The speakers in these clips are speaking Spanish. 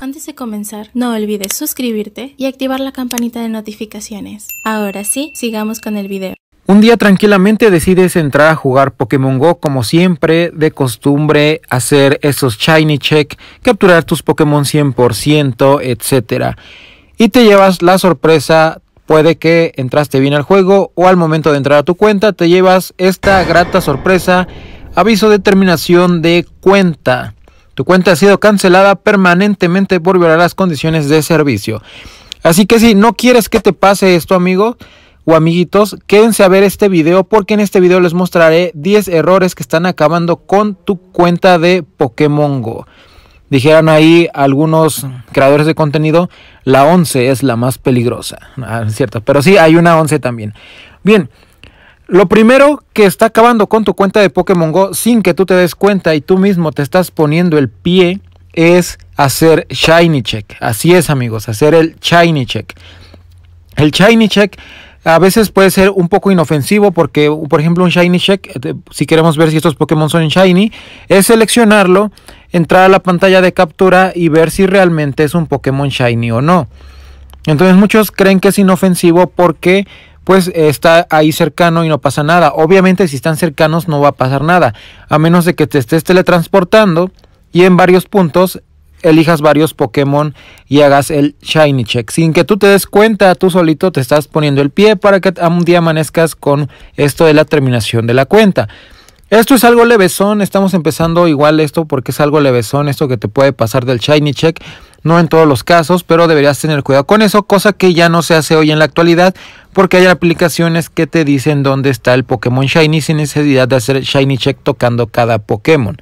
Antes de comenzar, no olvides suscribirte y activar la campanita de notificaciones. Ahora sí, sigamos con el video. Un día tranquilamente decides entrar a jugar Pokémon Go como siempre, de costumbre, hacer esos shiny check, capturar tus Pokémon 100%, etc. Y te llevas la sorpresa, puede que entraste bien al juego o al momento de entrar a tu cuenta te llevas esta grata sorpresa, aviso de terminación de cuenta. Tu cuenta ha sido cancelada permanentemente por violar las condiciones de servicio. Así que si no quieres que te pase esto, amigo o amiguitos, quédense a ver este video porque en este video les mostraré 10 errores que están acabando con tu cuenta de Pokémon Go. Dijeron ahí algunos creadores de contenido, la 11 es la más peligrosa, ah, cierto, pero sí hay una 11 también. Bien, lo primero que está acabando con tu cuenta de Pokémon Go sin que tú te des cuenta y tú mismo te estás poniendo el pie es hacer Shiny Check. Así es amigos, hacer el Shiny Check. El Shiny Check a veces puede ser un poco inofensivo porque, por ejemplo, un Shiny Check, eh, si queremos ver si estos Pokémon son Shiny, es seleccionarlo, entrar a la pantalla de captura y ver si realmente es un Pokémon Shiny o no. Entonces muchos creen que es inofensivo porque pues está ahí cercano y no pasa nada. Obviamente si están cercanos no va a pasar nada, a menos de que te estés teletransportando y en varios puntos elijas varios Pokémon y hagas el Shiny Check. Sin que tú te des cuenta, tú solito te estás poniendo el pie para que un día amanezcas con esto de la terminación de la cuenta. Esto es algo levesón, estamos empezando igual esto porque es algo levesón, esto que te puede pasar del Shiny Check no en todos los casos, pero deberías tener cuidado con eso, cosa que ya no se hace hoy en la actualidad porque hay aplicaciones que te dicen dónde está el Pokémon Shiny sin necesidad de hacer Shiny Check tocando cada Pokémon.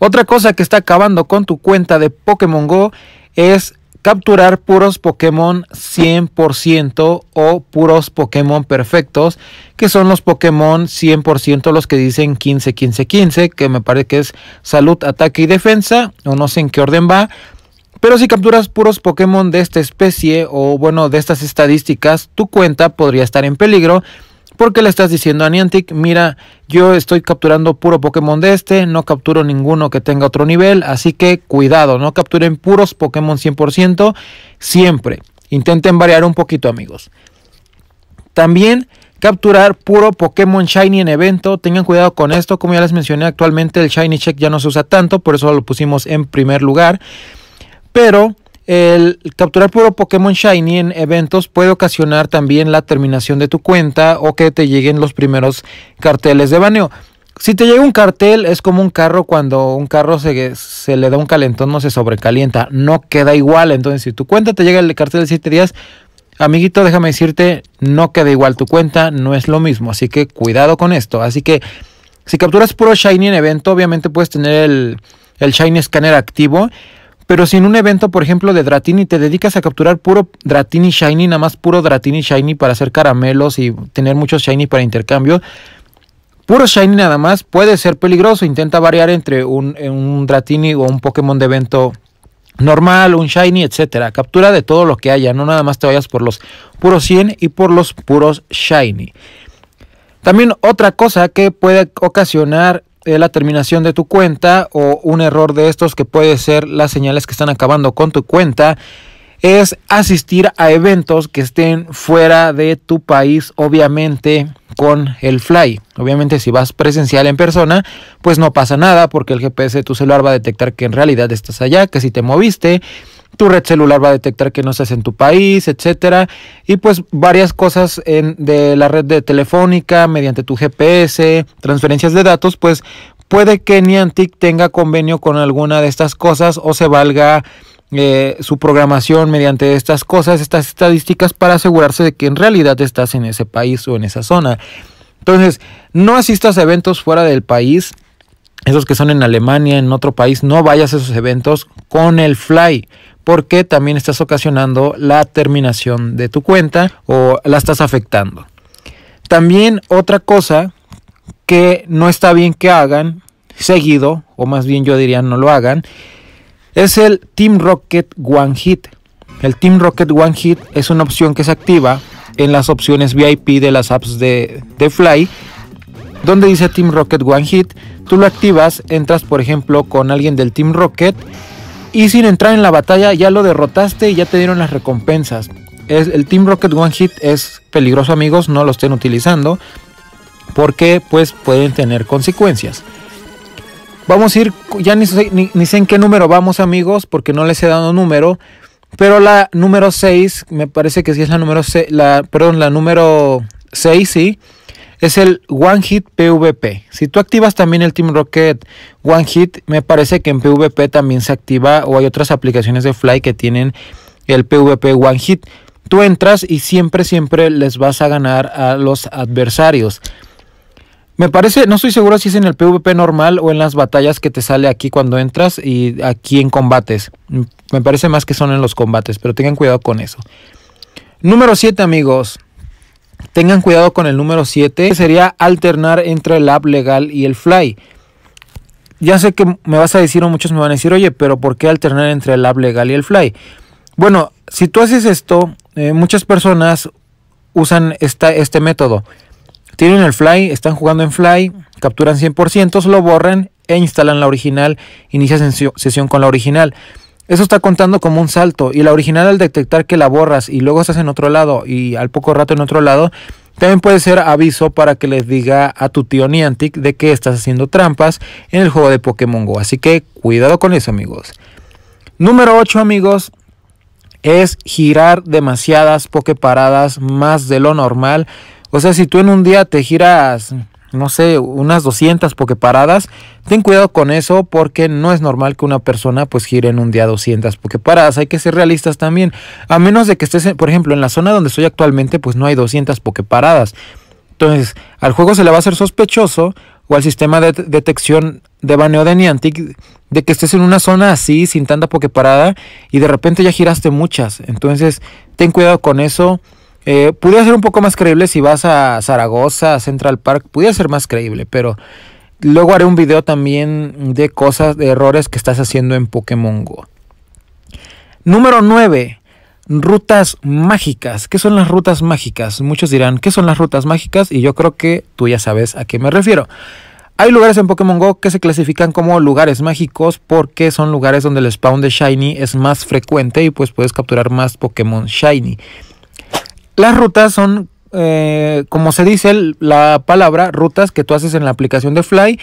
Otra cosa que está acabando con tu cuenta de Pokémon Go es capturar puros Pokémon 100% o puros Pokémon perfectos, que son los Pokémon 100% los que dicen 15, 15, 15, que me parece que es salud, ataque y defensa, o no sé en qué orden va, pero si capturas puros Pokémon de esta especie o bueno de estas estadísticas, tu cuenta podría estar en peligro porque le estás diciendo a Niantic, mira, yo estoy capturando puro Pokémon de este, no capturo ninguno que tenga otro nivel, así que cuidado, no capturen puros Pokémon 100% siempre. Intenten variar un poquito amigos. También capturar puro Pokémon Shiny en evento. Tengan cuidado con esto. Como ya les mencioné, actualmente el Shiny Check ya no se usa tanto, por eso lo pusimos en primer lugar pero el capturar puro Pokémon Shiny en eventos puede ocasionar también la terminación de tu cuenta o que te lleguen los primeros carteles de baneo. Si te llega un cartel, es como un carro cuando un carro se, se le da un calentón, no se sobrecalienta, no queda igual. Entonces, si tu cuenta te llega el cartel de 7 días, amiguito, déjame decirte, no queda igual tu cuenta, no es lo mismo. Así que cuidado con esto. Así que si capturas puro Shiny en evento, obviamente puedes tener el, el Shiny Scanner activo. Pero si en un evento, por ejemplo, de Dratini te dedicas a capturar puro Dratini Shiny, nada más puro Dratini Shiny para hacer caramelos y tener muchos Shiny para intercambio, puro Shiny nada más puede ser peligroso. Intenta variar entre un, Dratini o un Pokémon de evento normal, un shiny, etc. Captura de todo lo que haya, no nada más te vayas por los puros 100 y por los puros shiny. También otra cosa que puede ocasionar eh, la terminación de tu cuenta o un error de estos que puede ser las señales que están acabando con tu cuenta es asistir a eventos que estén fuera de tu país, obviamente con el fly. Obviamente si vas presencial en persona, pues no pasa nada porque el GPS de tu celular va a detectar que en realidad estás allá, que si te moviste tu red celular va a detectar que no estás en tu país, etcétera, y pues varias cosas de la red de telefónica, mediante tu GPS, transferencias de datos, pues puede que Niantic tenga convenio con alguna de estas cosas o se valga eh, su programación mediante estas cosas, estas estadísticas, para asegurarse de que en realidad estás en ese país o en esa zona. Entonces, no asistas a eventos fuera del país, esos que son en Alemania, en otro país, no vayas a esos eventos con el Fly, porque también estás ocasionando la terminación de tu cuenta o la estás afectando. También otra cosa que no está bien que hagan seguido, o más bien yo diría no lo hagan, es el Team Rocket One Hit. El Team Rocket One Hit es una opción que se activa en las opciones VIP de las apps de, de Fly, donde dice Team Rocket One Hit. Tú lo activas, entras por ejemplo con alguien del Team Rocket y sin entrar en la batalla ya lo derrotaste y ya te dieron las recompensas. el Team Rocket One Hit es peligroso amigos, no lo estén utilizando. Porque pues pueden tener consecuencias. Vamos a ir, ya ni, ni, sé en qué número vamos amigos, porque no les he dado número. Pero la número 6, me parece que sí es la número 6, la, perdón, la número 6, sí es el One Hit PvP. Si tú activas también el Team Rocket One Hit, me parece que en PvP también se activa o hay otras aplicaciones de Fly que tienen el PvP One Hit. Tú entras y siempre, siempre les vas a ganar a los adversarios. Me parece, no estoy seguro si es en el PvP normal o en las batallas que te sale aquí cuando entras y aquí en combates. Mm, me parece más que son en los combates, pero tengan cuidado con eso. Número 7 amigos, Tengan cuidado con el número 7, sería alternar entre el app legal y el fly. Ya sé que me vas a decir o muchos me van a decir, oye, pero ¿por qué alternar entre el app legal y el fly? Bueno, si tú haces esto, eh, muchas personas usan este método. Tienen el fly, están jugando en fly, capturan 100%, lo borran e instalan la original, inician sesión con la original. Eso está contando como un salto. Y la original al detectar que la borras y luego estás en otro lado y al poco rato en otro lado, también puede ser aviso para que les diga a tu tío Niantic de que estás haciendo trampas en el juego de Pokémon Go. Así que cuidado con eso amigos. Número 8 amigos, es girar demasiadas Poképaradas más de lo normal. O sea, si tú en un día te giras no sé, unas 200 pokeparadas. Ten cuidado con eso porque no es normal que una persona pues gire en un día 200 pokeparadas. Hay que ser realistas también. A menos de que estés, por ejemplo, en la zona donde estoy actualmente pues no hay 200 pokeparadas. Entonces, al juego se le va a hacer sospechoso o al sistema de detección de baneo de Niantic de que estés en una zona así, sin tanta pokeparada, y de repente ya giraste muchas. Entonces, ten cuidado con eso. Eh, pudiera ser un poco más creíble si vas a Zaragoza, Central Park, pudiera ser más creíble, pero luego haré un video también de cosas, de errores que estás haciendo en Pokémon Go. Número 9. Rutas mágicas. ¿Qué son las rutas mágicas? Muchos dirán, ¿qué son las rutas mágicas? Y yo creo que tú ya sabes a qué me refiero. Hay lugares en Pokémon Go que se clasifican como lugares mágicos porque son lugares donde el spawn de Shiny es más frecuente y pues puedes capturar más Pokémon Shiny. Las rutas son, eh, como se dice la palabra, rutas que tú haces en la aplicación de Fly.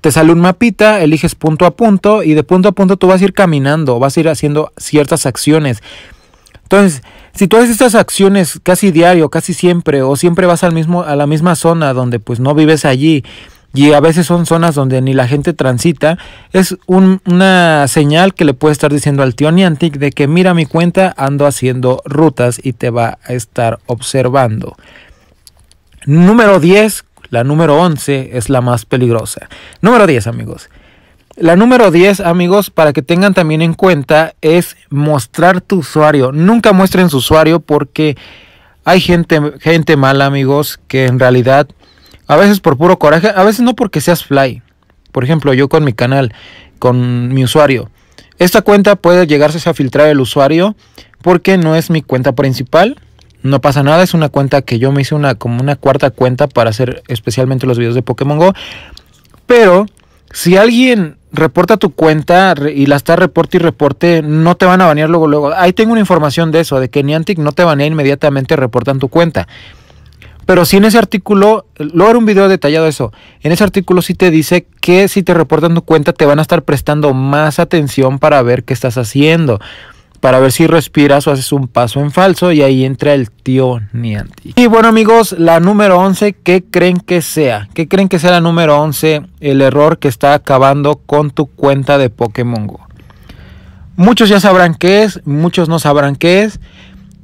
Te sale un mapita, eliges punto a punto y de punto a punto tú vas a ir caminando, vas a ir haciendo ciertas acciones. Entonces, si tú haces estas acciones casi diario, casi siempre, o siempre vas al mismo, a la misma zona donde pues no vives allí, y a veces son zonas donde ni la gente transita, es una señal que le puede estar diciendo al tío Niantic de que mira mi cuenta, ando haciendo rutas y te va a estar observando. Número 10, la número 11 es la más peligrosa. Número 10 amigos. La número 10, amigos, para que tengan también en cuenta es mostrar tu usuario. Nunca muestren su usuario porque hay gente, gente mala, amigos, que en realidad a veces por puro coraje, a veces no porque seas fly. Por ejemplo, yo con mi canal, con mi usuario. Esta cuenta puede llegarse a filtrar el usuario porque no es mi cuenta principal. No pasa nada, es una cuenta que yo me hice una como una cuarta cuenta para hacer especialmente los videos de Pokémon Go. Pero si alguien reporta tu cuenta y la está reporte y reporte, no te van a banear luego luego. Ahí tengo una información de eso, de que Niantic no te banea inmediatamente reportan tu cuenta. Pero si en ese artículo, luego era un video detallado eso, en ese artículo sí te dice que si te reportan tu cuenta te van a estar prestando más atención para ver qué estás haciendo, para ver si respiras o haces un paso en falso y ahí entra el tío Nianti. Y bueno amigos, la número 11, ¿qué creen que sea? ¿Qué creen que sea la número 11 el error que está acabando con tu cuenta de Pokémon Go? Muchos ya sabrán qué es, muchos no sabrán qué es.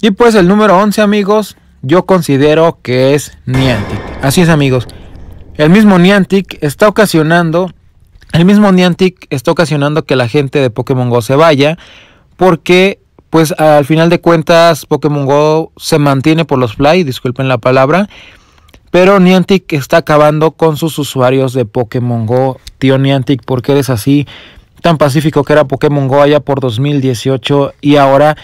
Y pues el número 11 amigos yo considero que es Niantic. Así es amigos, el mismo Niantic está ocasionando, el mismo Niantic está ocasionando que la gente de Pokémon Go se vaya, porque pues al final de cuentas Pokémon Go se mantiene por los Fly, disculpen la palabra, pero Niantic está acabando con sus usuarios de Pokémon Go. Tío Niantic, ¿por qué eres así? Tan pacífico que era Pokémon Go allá por 2018 y ahora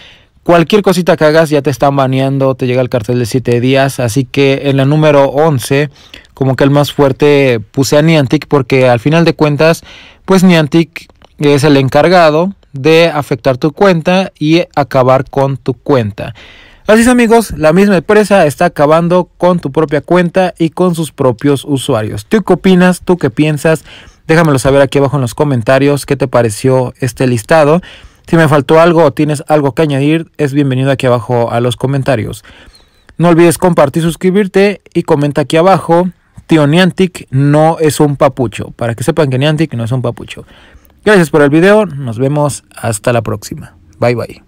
Cualquier cosita que hagas ya te están baneando, te llega el cartel de 7 días. Así que en la número 11, como que el más fuerte, puse a Niantic porque al final de cuentas, pues Niantic es el encargado de afectar tu cuenta y acabar con tu cuenta. Así es amigos, la misma empresa está acabando con tu propia cuenta y con sus propios usuarios. ¿Tú qué opinas? ¿Tú qué piensas? Déjamelo saber aquí abajo en los comentarios qué te pareció este listado. Si me faltó algo o tienes algo que añadir, es bienvenido aquí abajo a los comentarios. No olvides compartir, suscribirte y comenta aquí abajo. Tío Niantic no es un papucho. Para que sepan que Niantic no es un papucho. Gracias por el video. Nos vemos hasta la próxima. Bye bye.